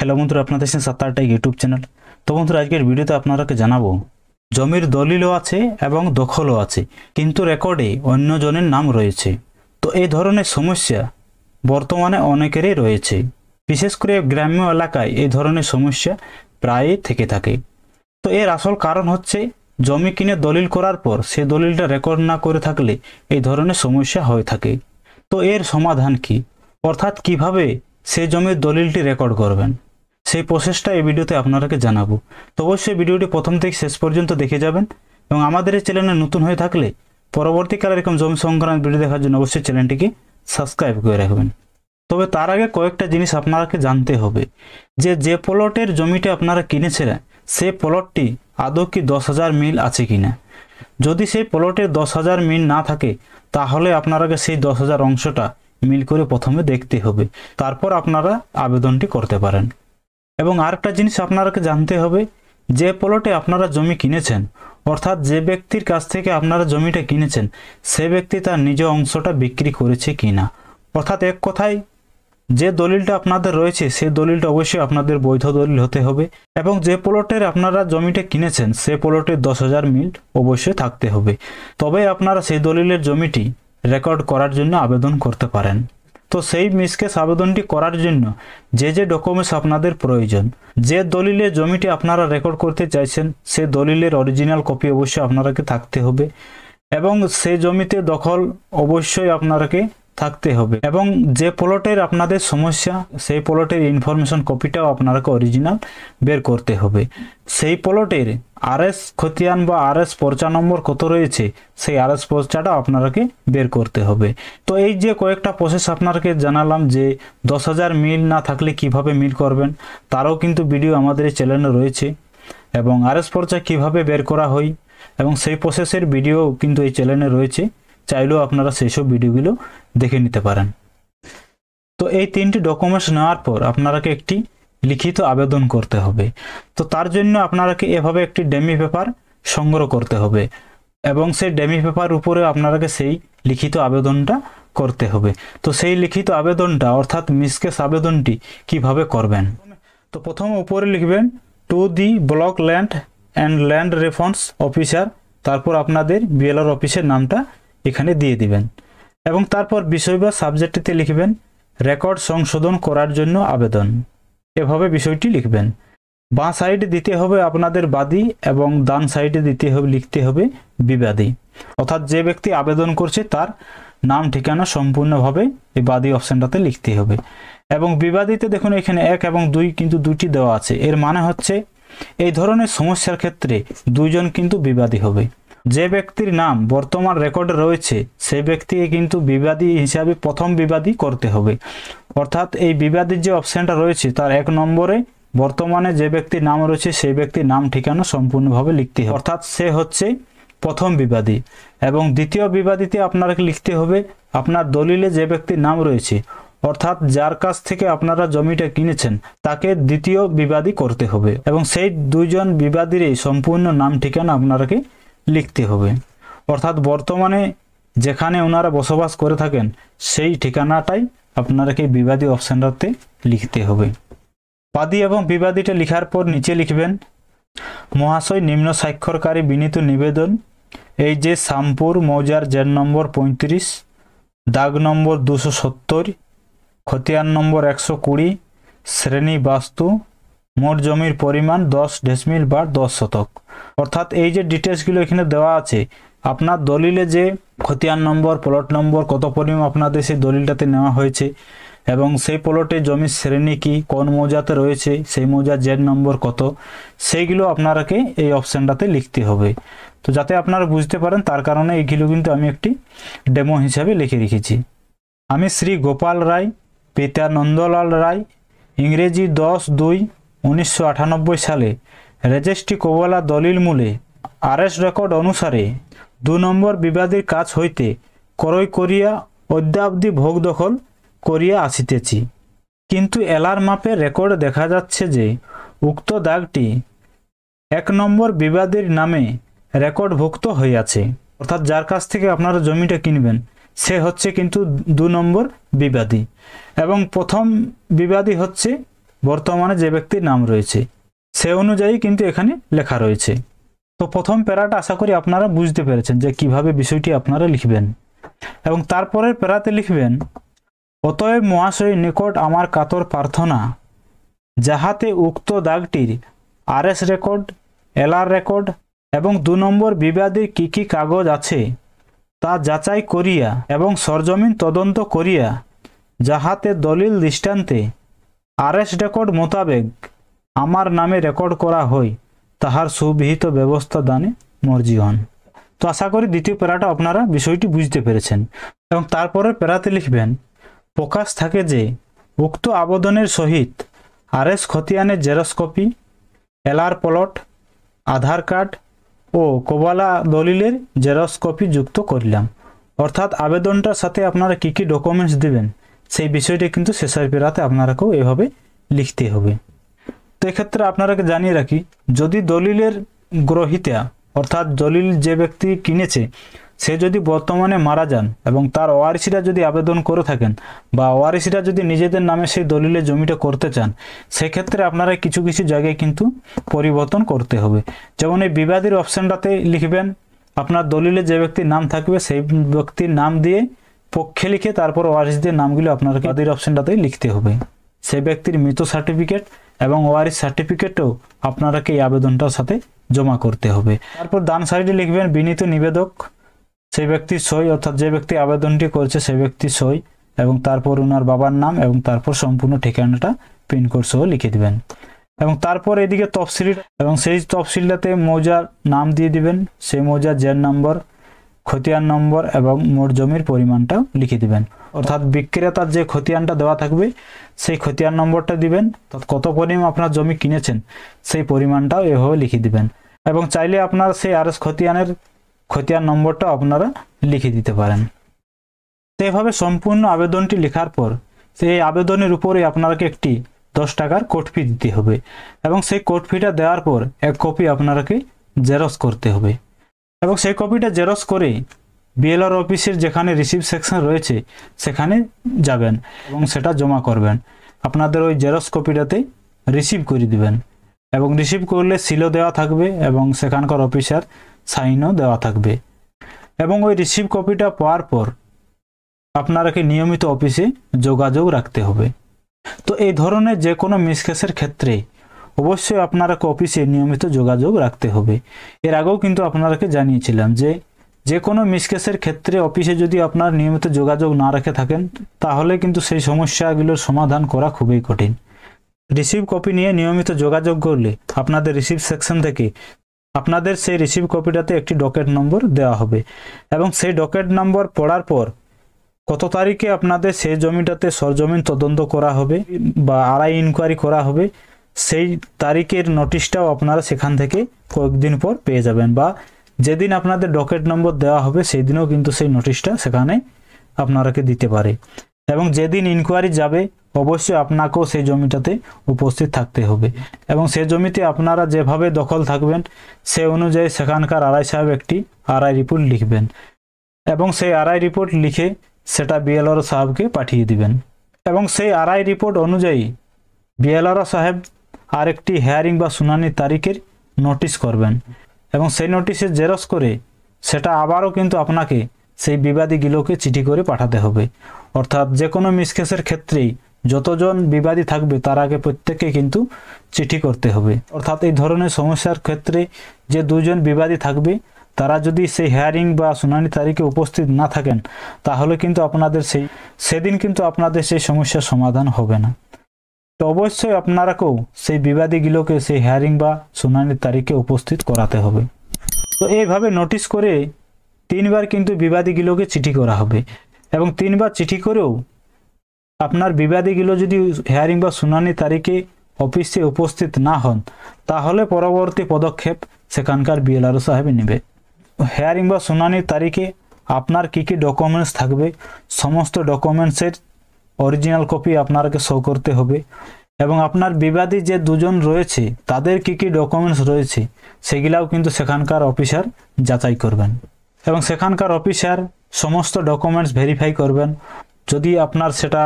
hello বন্ধুরা আপনাদের সাথে সাতারটা ইউটিউব চ্যানেল তো বন্ধুরা আজকের ভিডিওতে আপনারাকে জানাবো জমির দলিলও আছে এবং দখলও আছে কিন্তু রেকর্ডে অন্যজনের নাম রয়েছে তো এই ধরনের সমস্যা বর্তমানে অনেকেরই রয়েছে বিশেষ করে গ্রাম্য এলাকায় এই ধরনের সমস্যা প্রায়ই থেকে থাকে তো এর আসল কারণ হচ্ছে জমি কিনে দলিল করার পর সে দলিলটা রেকর্ড না করে থাকলে এই ধরনের সমস্যা হয়ে থাকে তো এর সমাধান কি অর্থাৎ কিভাবে সে জমির দলিলটি রেকর্ড করবেন সেই প্রসেসটা এই ভিডিওতে আপনারাকে জানাবো তো অবশ্যই ভিডিওটি প্রথম থেকে শেষ পর্যন্ত দেখে যাবেন এবং আমাদের এই চ্যানেলে নতুন হয়ে থাকলে পরবর্তীকালে এরকম জমি সংক্রান্ত ভিডিও দেখার জন্য অবশ্যই চ্যানেলটিকে সাবস্ক্রাইব করে রাখবেন তবে তার আগে কয়েকটা জিনিস আপনাকে জানতে হবে যে যে প্লটের জমিটা আপনারা কিনেছিলেন সে প্লটটি আদৌ কি দশ হাজার মিল আছে কিনা যদি সেই প্লটে দশ হাজার মিল না থাকে তাহলে আপনারাকে সেই দশ হাজার অংশটা মিল করে প্রথমে দেখতে হবে তারপর আপনারা আবেদনটি করতে পারেন এবং আরেকটা জিনিস আপনারাকে জানতে হবে যে প্লটে আপনারা জমি কিনেছেন অর্থাৎ যে ব্যক্তির কাছ থেকে আপনারা জমিটা কিনেছেন সে ব্যক্তি তার নিজ অংশটা বিক্রি করেছে কিনা অর্থাৎ এক কথায় যে দলিলটা আপনাদের রয়েছে সে দলিলটা অবশ্যই আপনাদের বৈধ দলিল হতে হবে এবং যে প্লটের আপনারা জমিটা কিনেছেন সে প্লটের দশ হাজার মিল অবশ্যই থাকতে হবে তবে আপনারা সেই দলিলের জমিটি রেকর্ড করার জন্য আবেদন করতে পারেন তো সেই মিসকেস আবেদনটি করার জন্য যে যে ডকুমেন্টস আপনাদের প্রয়োজন যে দলিলে জমিটি আপনারা রেকর্ড করতে চাইছেন সে দলিলের অরিজিনাল কপি অবশ্যই আপনারাকে থাকতে হবে এবং সেই জমিতে দখল অবশ্যই আপনারাকে থাকতে হবে এবং যে প্লটের আপনাদের সমস্যা সেই প্লটের ইনফরমেশন কপিটাও আপনাকে অরিজিনাল বের করতে হবে সেই প্লটের আরএস খতিয়ান বা আরএস পর্চা নম্বর কত রয়েছে সেই আরএস পর্চাটা আপনারাকে বের করতে হবে তো এই যে কয়েকটা প্রসেস আপনাকে জানালাম যে দশ হাজার মিল না থাকলে কিভাবে মিল করবেন তারও কিন্তু ভিডিও আমাদের এই চ্যানেলে রয়েছে এবং আরএস পর্চা কিভাবে বের করা হয় এবং সেই প্রসেসের ভিডিও কিন্তু এই চ্যানেলে রয়েছে চাইলেও আপনারা সেই সব ভিডিওগুলো দেখে নিতে পারেন তো এই তিনটি ডকুমেন্টস নেওয়ার পর আপনারাকে একটি লিখিত আবেদন করতে হবে তো তার জন্য আপনারাকে এভাবে একটি ডেমি পেপার সংগ্রহ করতে হবে এবং সেই ডেমি পেপার উপরে আপনারাকে সেই লিখিত আবেদনটা করতে হবে তো সেই লিখিত আবেদনটা অর্থাৎ মিসকেস আবেদনটি কিভাবে করবেন তো প্রথম উপরে লিখবেন to the block land and land reference officer তারপর আপনাদের বিএলআর অফিসের নামটা এখানে দিয়ে দিবেন এবং তারপর বিষয় বা সাবজেক্টটিতে লিখবেন রেকর্ড সংশোধন করার জন্য আবেদন এভাবে বিষয়টি লিখবেন বাঁ সাইডে দিতে হবে আপনাদের বাদী এবং ডান সাইডে দিতে হবে লিখতে হবে বিবাদী অর্থাৎ যে ব্যক্তি আবেদন করছে তার নাম ঠিকানা সম্পূর্ণভাবে এই বাদী অপশানটাতে লিখতে হবে এবং বিবাদীতে দেখুন এখানে এক এবং দুই কিন্তু দুইটি দেওয়া আছে এর মানে হচ্ছে এই ধরনের সমস্যার ক্ষেত্রে দুইজন কিন্তু বিবাদী হবে যে ব্যক্তির নাম বর্তমান রেকর্ডে রয়েছে সে ব্যক্তিকে কিন্তু বিবাদী হিসাবে প্রথম বিবাদী করতে হবে অর্থাৎ এই বিবাদীর যে অপশানটা রয়েছে তার এক নম্বরে বর্তমানে যে ব্যক্তির নাম রয়েছে সেই ব্যক্তির নাম ঠিকানা সম্পূর্ণভাবে লিখতে হবে অর্থাৎ সে হচ্ছে প্রথম বিবাদী এবং দ্বিতীয় বিবাদীতে আপনাকে লিখতে হবে আপনার দলিলে যে ব্যক্তির নাম রয়েছে অর্থাৎ যার কাছ থেকে আপনারা জমিটা কিনেছেন তাকে দ্বিতীয় বিবাদী করতে হবে এবং সেই দুইজন বিবাদীরই সম্পূর্ণ নাম ঠিকানা আপনারাকে লিখতে হবে অর্থাৎ বর্তমানে যেখানে ওনারা বসবাস করে থাকেন সেই ঠিকানাটাই আপনারাকে বিবাদী অপশানটাতে লিখতে হবে পাদি এবং বিবাদীটা লেখার পর নিচে লিখবেন মহাশয় নিম্ন স্বাক্ষরকারী বিনীত নিবেদন এই যে শামপুর মৌজার জেন নম্বর পঁয়ত্রিশ দাগ নম্বর দুশো সত্তর খতিয়ান নম্বর একশো কুড়ি শ্রেণী বাস্তু মোট জমির পরিমাণ দশ ডেসমিল বা দশ শতক অর্থাৎ এই যে ডিটেলসগুলো এখানে দেওয়া আছে আপনার দলিলে যে খতিয়ান নম্বর প্লট নম্বর কত পরিমাণ আপনাদের সেই দলিলটাতে নেওয়া হয়েছে এবং সেই প্লটে জমির শ্রেণী কি কোন মৌজাতে রয়েছে সেই মৌজার জেড নম্বর কত সেইগুলো আপনারাকে এই অপশানটাতে লিখতে হবে তো যাতে আপনারা বুঝতে পারেন তার কারণে এইগুলো কিন্তু আমি একটি ডেমো হিসাবে লিখে রেখেছি আমি শ্রী গোপাল রায় পিতা নন্দলাল রায় ইংরেজি দশ দুই উনিশশো সালে রেজেস্টি কোবলা দলিল মূলে আরএস রেকর্ড অনুসারে দু নম্বর বিবাদীর কাজ হইতে ক্রয় করিয়া অদ্যাবধি ভোগ দখল করিয়া আসিতেছি কিন্তু এলার মাপে রেকর্ড দেখা যাচ্ছে যে উক্ত দাগটি এক নম্বর বিবাদের নামে রেকর্ডভুক্ত হইয়াছে অর্থাৎ যার কাছ থেকে আপনারা জমিটা কিনবেন সে হচ্ছে কিন্তু দু নম্বর বিবাদী এবং প্রথম বিবাদী হচ্ছে বর্তমানে যে ব্যক্তির নাম রয়েছে সে অনুযায়ী কিন্তু এখানে লেখা রয়েছে তো প্রথম প্যারাটা আশা করি আপনারা বুঝতে পেরেছেন যে কিভাবে বিষয়টি আপনারা লিখবেন এবং তারপরের প্যারাতে লিখবেন অতএব মহাশয় নিকট আমার কাতর প্রার্থনা যাহাতে উক্ত দাগটির আরএস রেকর্ড এলআর রেকর্ড এবং দু নম্বর বিবাদের কি কি কাগজ আছে তা যাচাই করিয়া এবং সরজমিন তদন্ত করিয়া যাহাতে দলিল দৃষ্টান্তে আরএস রেকর্ড মোতাবেক আমার নামে রেকর্ড করা হয় তাহার সুবিহিত ব্যবস্থা দানে মর্জি হন তো আশা করি দ্বিতীয় প্যারাটা আপনারা বিষয়টি বুঝতে পেরেছেন এবং তারপরে প্যারাতে লিখবেন প্রকাশ থাকে যে উক্ত আবেদনের সহিত আরএস খতিয়ানের জেরোস্কপি এলআর পলট আধার কার্ড ও কোবালা দলিলের জেরক্স কপি যুক্ত করিলাম অর্থাৎ আবেদনটার সাথে আপনারা কি কি ডকুমেন্টস দিবেন সেই বিষয়টি কিন্তু শেষের পেরাতে আপনারাকেও এভাবে লিখতে হবে তো এক্ষেত্রে আপনারাকে জানিয়ে রাখি যদি দলিলের গ্রহিতা অর্থাৎ দলিল যে ব্যক্তি কিনেছে সে যদি বর্তমানে মারা যান এবং তার ওয়ারিসিরা যদি আবেদন করে থাকেন বা ওয়ারিসিরা যদি নিজেদের নামে সেই দলিলে জমিটা করতে চান সেক্ষেত্রে আপনারা কিছু কিছু জায়গায় কিন্তু পরিবর্তন করতে হবে যেমন এই বিবাদের অপশানটাতে লিখবেন আপনার দলিলে যে ব্যক্তির নাম থাকবে সেই ব্যক্তির নাম দিয়ে পক্ষে লিখে তারপর ওয়ারিসদের নামগুলো আপনাকে তাদের অপশনটাতে লিখতে হবে সেই ব্যক্তির মৃত সার্টিফিকেট এবং ওয়ারিস সার্টিফিকেটও আপনারাকে এই আবেদনটার সাথে জমা করতে হবে তারপর দান সাইডে লিখবেন বিনীত নিবেদক সেই ব্যক্তির সই অর্থাৎ যে ব্যক্তি আবেদনটি করছে সেই ব্যক্তি সই এবং তারপর ওনার বাবার নাম এবং তারপর সম্পূর্ণ ঠিকানাটা পিনকোড সহ লিখে দিবেন এবং তারপর এদিকে তফসিল এবং সেই তফসিলটাতে মৌজার নাম দিয়ে দিবেন সেই মৌজার জেন নাম্বার খতিয়ান নম্বর এবং মোট জমির পরিমাণটাও লিখে দিবেন অর্থাৎ বিক্রেতার যে খতিয়ানটা দেওয়া থাকবে সেই খতিয়ান নম্বরটা দিবেন কত পরিমাণ আপনার জমি কিনেছেন সেই পরিমাণটাও এভাবে লিখে দিবেন এবং চাইলে আপনার সেই আর এস খতিয়ানের খতিয়ান নম্বরটা আপনারা লিখে দিতে পারেন সেইভাবে সম্পূর্ণ আবেদনটি লেখার পর সেই আবেদনের উপরে আপনাকে একটি দশ টাকার কোর্ট ফি দিতে হবে এবং সেই কোর্ট ফিটা দেওয়ার পর এক কপি আপনারকে জেরক্স করতে হবে এবং সেই কপিটা জেরক্স করে বিএলআর অফিসের যেখানে রিসিভ সেকশন রয়েছে সেখানে যাবেন এবং সেটা জমা করবেন আপনাদের ওই জেরক্স কপিটাতে রিসিভ করে দিবেন এবং রিসিভ করলে সিলও দেওয়া থাকবে এবং সেখানকার অফিসার সাইনও দেওয়া থাকবে এবং ওই রিসিভ কপিটা পাওয়ার পর আপনারাকে নিয়মিত অফিসে যোগাযোগ রাখতে হবে তো এই ধরনের যে কোনো মিসকেসের ক্ষেত্রে অবশ্যই আপনারা অফিসে নিয়মিত যোগাযোগ রাখতে হবে এর আগেও কিন্তু আপনারাকে জানিয়েছিলাম যে যে কোনো মিসকেসের ক্ষেত্রে অফিসে যদি আপনার নিয়মিত যোগাযোগ না রেখে থাকেন তাহলে কিন্তু সেই সমস্যাগুলোর সমাধান করা খুবই কঠিন রিসিভ কপি নিয়ে নিয়মিত যোগাযোগ করলে আপনাদের রিসিভ সেকশন থেকে আপনাদের সেই রিসিভ কপিটাতে একটি ডকেট নম্বর দেওয়া হবে এবং সেই ডকেট নম্বর পড়ার পর কত তারিখে আপনাদের সেই জমিটাতে সরজমিন তদন্ত করা হবে বা আড়াই ইনকোয়ারি করা হবে সেই তারিখের নোটিশটাও আপনারা সেখান থেকে কয়েকদিন পর পেয়ে যাবেন বা যেদিন আপনাদের ডকেট নম্বর দেওয়া হবে সেই দিনও কিন্তু সেই নোটিশটা সেখানে আপনারাকে দিতে পারে এবং যেদিন ইনকোয়ারি যাবে অবশ্যই আপনাকেও সেই জমিটাতে উপস্থিত থাকতে হবে এবং সেই জমিতে আপনারা যেভাবে দখল থাকবেন সে অনুযায়ী সেখানকার আড়াই সাহেব একটি আড়াই রিপোর্ট লিখবেন এবং সেই আড়াই রিপোর্ট লিখে সেটা বিএলআর সাহেবকে পাঠিয়ে দিবেন এবং সেই আড়াই রিপোর্ট অনুযায়ী বিএলআর সাহেব আরেকটি হেয়ারিং বা শুনানির তারিখের নোটিশ করবেন এবং সেই নোটিশে জেরক্স করে সেটা আবারও কিন্তু আপনাকে সেই বিবাদী গিলোকে চিঠি করে পাঠাতে হবে অর্থাৎ যে কোনো মিসকেসের ক্ষেত্রেই যতজন বিবাদী থাকবে তার আগে প্রত্যেককে কিন্তু চিঠি করতে হবে অর্থাৎ এই ধরনের সমস্যার ক্ষেত্রে যে দুজন বিবাদী থাকবে তারা যদি সেই হেয়ারিং বা শুনানি তারিখে উপস্থিত না থাকেন তাহলে কিন্তু আপনাদের সেই সেদিন কিন্তু আপনাদের সেই সমস্যার সমাধান হবে না তো অবশ্যই আপনারাকেও সেই বিবাদীগুলোকে সেই হেয়ারিং বা শুনানির তারিখে উপস্থিত করাতে হবে তো এইভাবে নোটিশ করে তিনবার কিন্তু বিবাদীগুলোকে চিঠি করা হবে এবং তিনবার চিঠি করেও আপনার বিবাদীগুলো যদি হেয়ারিং বা শুনানি তারিখে অফিসে উপস্থিত না হন তাহলে পরবর্তী পদক্ষেপ সেখানকার বিএলআরও সাহেবে নেবে হেয়ারিং বা শুনানির তারিখে আপনার কী কী ডকুমেন্টস থাকবে সমস্ত ডকুমেন্টসের অরিজিনাল কপি আপনাকে শো করতে হবে এবং আপনার বিবাদী যে দুজন রয়েছে তাদের কি কি ডকুমেন্টস রয়েছে সেগুলাও কিন্তু সেখানকার অফিসার যাচাই করবেন এবং সেখানকার অফিসার সমস্ত ডকুমেন্টস ভেরিফাই করবেন যদি আপনার সেটা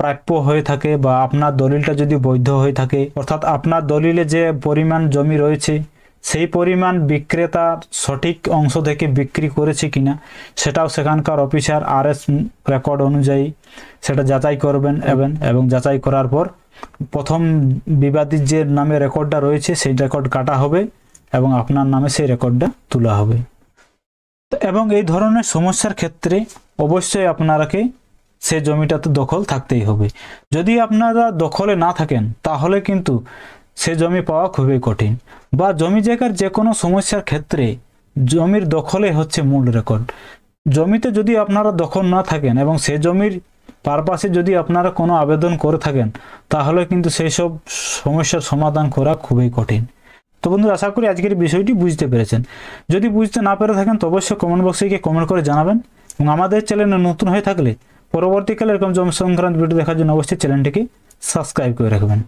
প্রাপ্য হয়ে থাকে বা আপনার দলিলটা যদি বৈধ হয়ে থাকে অর্থাৎ আপনার দলিলে যে পরিমাণ জমি রয়েছে সেই পরিমাণ বিক্রেতার সঠিক অংশ থেকে বিক্রি করেছে কিনা সেটাও সেখানকার অফিসার আর এস রেকর্ড অনুযায়ী সেটা যাচাই করবেন এবং এবং যাচাই করার পর প্রথম বিবাদীর যে নামে রেকর্ডটা রয়েছে সেই রেকর্ড কাটা হবে এবং আপনার নামে সেই রেকর্ডটা তোলা হবে এবং এই ধরনের সমস্যার ক্ষেত্রে অবশ্যই আপনারাকে সে জমিটাতে দখল থাকতেই হবে যদি আপনারা দখলে না থাকেন তাহলে কিন্তু সে জমি পাওয়া খুবই কঠিন বা জমি জায়গার যে কোনো সমস্যার ক্ষেত্রে জমির দখলে হচ্ছে মূল রেকর্ড জমিতে যদি আপনারা দখল না থাকেন এবং সে জমির পারপাসে যদি আপনারা কোনো আবেদন করে থাকেন তাহলে কিন্তু সেই সব সমস্যার সমাধান করা খুবই কঠিন তো বন্ধু আশা করি আজকের বিষয়টি বুঝতে পেরেছেন যদি বুঝতে না পেরে থাকেন তো অবশ্যই কমেন্ট বক্সে গিয়ে কমেন্ট করে জানাবেন এবং আমাদের চ্যানেলে নতুন হয়ে থাকলে পরবর্তীকালে এরকম জমি সংক্রান্ত ভিডিও দেখার জন্য অবশ্যই চ্যানেলটিকে সাবস্ক্রাইব করে রাখবেন